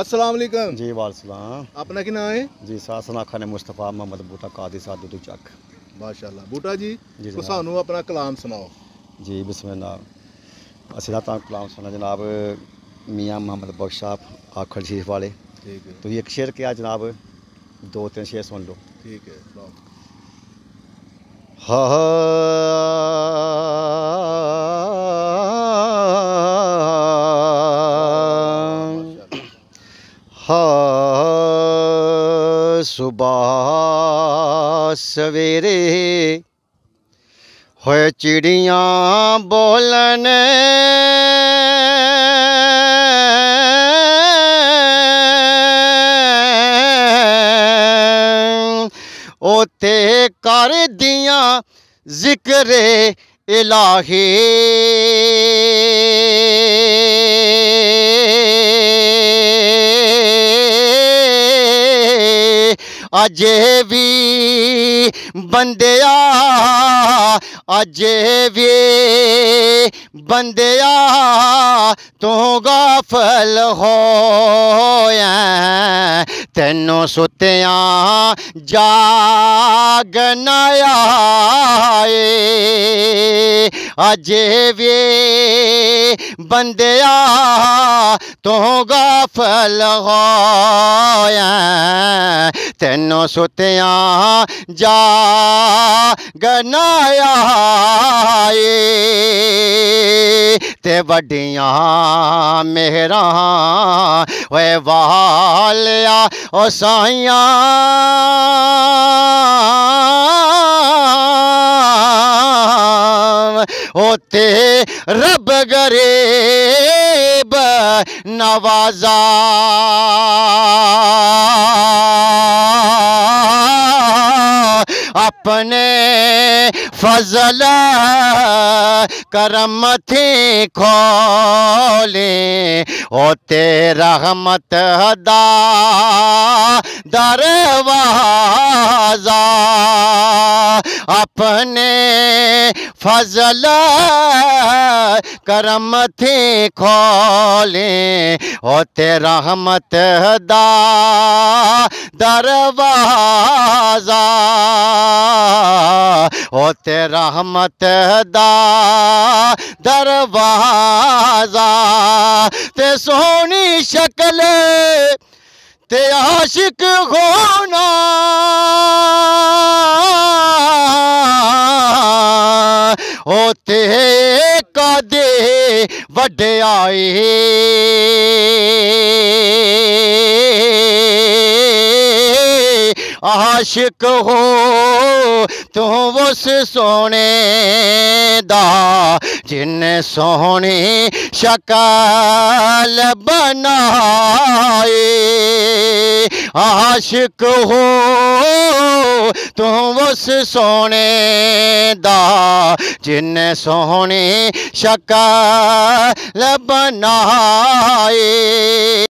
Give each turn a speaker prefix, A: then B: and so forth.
A: असलम जी वालसलाम अपना क्या नाम है जी साहब सनाखा मुस्तफ़ा मोहम्मद बूटा कादी साधु तो चक माशाला बूटा जी जी सानू अपना कलाम सुनाओ जी बिस्मिल्ला असला तो कलाम सुना जनाब मियाँ मोहम्मद बख्श शरीफ आखड़ शीफ वाले तो एक शेर क्या जनाब दो तीन शेर सुन लो ठीक है हाँ सुबह सवेरे हो चिड़िया बोलन ओथे कर दिया जिक्र इलाही अजे भी बंद अजे भी बंद तू गफल हो तेनों सुतिया जागनाया अजे भी बंद तू गफल हो तेनो सुतिया जा गनाया ए ते बढ़िया मेरा वे वालिया ओ साइया ते रब गरीब नवाजा अपने फजला करम थी खोले तेरा रहमत हदा दरवाजा अपने फजल करम थी खोले होते रहमत दा दरवाजा होते रहमत दा दरवाजा ते सोनी शक्ल ते आशिक होना आए आशिक हो तू उस सोने दा जिन सोने शकल बनाए आशिक हो ਤੂੰ ਉਸ ਸੋਹਣੇ ਦਾ ਜਿੰਨੇ ਸੋਹਣੇ ਸ਼ਕਲ ਬਣਾਏ